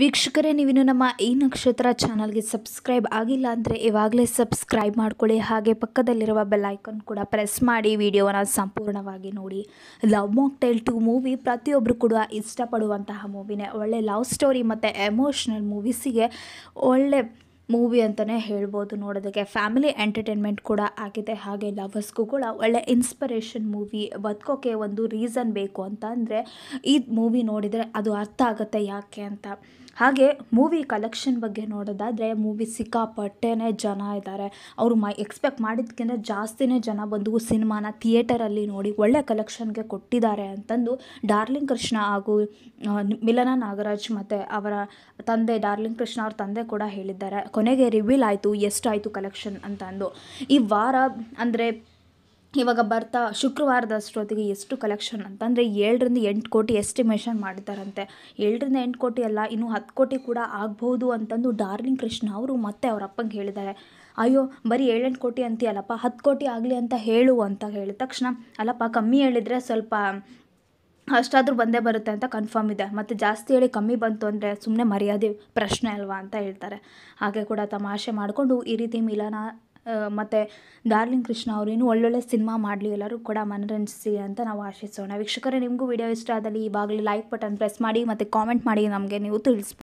ವೀಕ್ಷಕರೇ ನೀವಿನ್ನು ನಮ್ಮ ಈ ನಕ್ಷತ್ರ ಚಾನಲ್ಗೆ ಸಬ್ಸ್ಕ್ರೈಬ್ ಆಗಿಲ್ಲ ಅಂದರೆ ಇವಾಗಲೇ ಸಬ್ಸ್ಕ್ರೈಬ್ ಮಾಡಿಕೊಳ್ಳಿ ಹಾಗೆ ಪಕ್ಕದಲ್ಲಿರುವ ಬೆಲ್ಲೈಕನ್ ಕೂಡ ಪ್ರೆಸ್ ಮಾಡಿ ವಿಡಿಯೋನ ಸಂಪೂರ್ಣವಾಗಿ ನೋಡಿ ಲವ್ ಟೈಲ್ ಟು ಮೂವಿ ಪ್ರತಿಯೊಬ್ಬರು ಕೂಡ ಇಷ್ಟಪಡುವಂತಹ ಮೂವಿನೇ ಒಳ್ಳೆ ಲವ್ ಸ್ಟೋರಿ ಮತ್ತು ಎಮೋಷ್ನಲ್ ಮೂವೀಸಿಗೆ ಒಳ್ಳೆ ಮೂವಿ ಅಂತಲೇ ಹೇಳ್ಬೋದು ನೋಡೋದಕ್ಕೆ ಫ್ಯಾಮಿಲಿ ಎಂಟರ್ಟೈನ್ಮೆಂಟ್ ಕೂಡ ಆಗಿದೆ ಹಾಗೆ ಲವರ್ಸ್ಗೂ ಕೂಡ ಒಳ್ಳೆ ಇನ್ಸ್ಪಿರೇಷನ್ ಮೂವಿ ಬದುಕೋಕೆ ಒಂದು ರೀಸನ್ ಬೇಕು ಅಂತ ಅಂದರೆ ಈ ಮೂವಿ ನೋಡಿದರೆ ಅದು ಅರ್ಥ ಆಗುತ್ತೆ ಯಾಕೆ ಅಂತ ಹಾಗೆ ಮೂವಿ ಕಲೆಕ್ಷನ್ ಬಗ್ಗೆ ನೋಡೋದಾದರೆ ಮೂವಿ ಸಿಕ್ಕಾಪಟ್ಟೆನೇ ಜನ ಇದ್ದಾರೆ ಅವರು ಮೈ ಎಕ್ಸ್ಪೆಕ್ಟ್ ಮಾಡಿದ್ಕಿಂತ ಜಾಸ್ತಿನೇ ಜನ ಬಂದು ಸಿನಿಮಾನ ಥಿಯೇಟರಲ್ಲಿ ನೋಡಿ ಒಳ್ಳೆ ಕಲೆಕ್ಷನ್ಗೆ ಕೊಟ್ಟಿದ್ದಾರೆ ಅಂತಂದು ಡಾರ್ಲಿಂಗ್ ಕೃಷ್ಣ ಹಾಗೂ ಮಿಲನ ನಾಗರಾಜ್ ಮತ್ತು ಅವರ ತಂದೆ ಡಾರ್ಲಿಂಗ್ ಕೃಷ್ಣ ಅವ್ರ ತಂದೆ ಕೂಡ ಹೇಳಿದ್ದಾರೆ ಕೊನೆಗೆ ರಿವೀಲ್ ಆಯಿತು ಎಷ್ಟಾಯಿತು ಕಲೆಕ್ಷನ್ ಅಂತ ಅಂದು ಈ ವಾರ ಅಂದರೆ ಇವಾಗ ಬರ್ತಾ ಶುಕ್ರವಾರದ ಅಷ್ಟೊತ್ತಿಗೆ ಎಷ್ಟು ಕಲೆಕ್ಷನ್ ಅಂತಂದರೆ ಏಳರಿಂದ ಎಂಟು ಕೋಟಿ ಎಸ್ಟಿಮೇಷನ್ ಮಾಡಿದ್ದಾರಂತೆ ಏಳರಿಂದ ಎಂಟು ಕೋಟಿ ಅಲ್ಲ ಇನ್ನೂ ಹತ್ತು ಕೋಟಿ ಕೂಡ ಆಗ್ಬೋದು ಅಂತಂದು ಡಾರ್ಲಿಂಗ್ ಕೃಷ್ಣ ಅವರು ಮತ್ತೆ ಅವ್ರ ಅಪ್ಪಂಗೆ ಹೇಳಿದ್ದಾರೆ ಅಯ್ಯೋ ಬರೀ ಏಳೆಂಟು ಕೋಟಿ ಅಂತೀಯಲ್ಲಪ್ಪ ಹತ್ತು ಕೋಟಿ ಆಗಲಿ ಅಂತ ಹೇಳು ಅಂತ ಹೇಳಿದ ತಕ್ಷಣ ಅಲ್ಲಪ್ಪ ಕಮ್ಮಿ ಹೇಳಿದರೆ ಸ್ವಲ್ಪ ಅಷ್ಟಾದರೂ ಬಂದೇ ಬರುತ್ತೆ ಅಂತ ಕನ್ಫರ್ಮ್ ಇದೆ ಮತ್ತು ಜಾಸ್ತಿ ಹೇಳಿ ಕಮ್ಮಿ ಬಂತು ಅಂದರೆ ಸುಮ್ಮನೆ ಮರ್ಯಾದೆ ಪ್ರಶ್ನೆ ಅಲ್ವಾ ಅಂತ ಹೇಳ್ತಾರೆ ಹಾಗೆ ಕೂಡ ತಮಾಷೆ ಮಾಡಿಕೊಂಡು ಈ ರೀತಿ ಮಿಲನ ಮತ್ತು ಡಾರ್ಲಿಂಗ್ ಕೃಷ್ಣ ಅವರೇನು ಒಳ್ಳೊಳ್ಳೆ ಸಿನಿಮಾ ಮಾಡಲಿ ಎಲ್ಲರೂ ಕೂಡ ಮನರಂಜಿಸಿ ಅಂತ ನಾವು ಆಶಿಸೋಣ ವೀಕ್ಷಕರೇ ನಿಮಗೂ ವಿಡಿಯೋ ಇಷ್ಟ ಆದಲ್ಲಿ ಈವಾಗಲೇ ಲೈಕ್ ಬಟನ್ ಪ್ರೆಸ್ ಮಾಡಿ ಮತ್ತು ಕಾಮೆಂಟ್ ಮಾಡಿ ನಮಗೆ ನೀವು ತಿಳಿಸ್ಬೋದು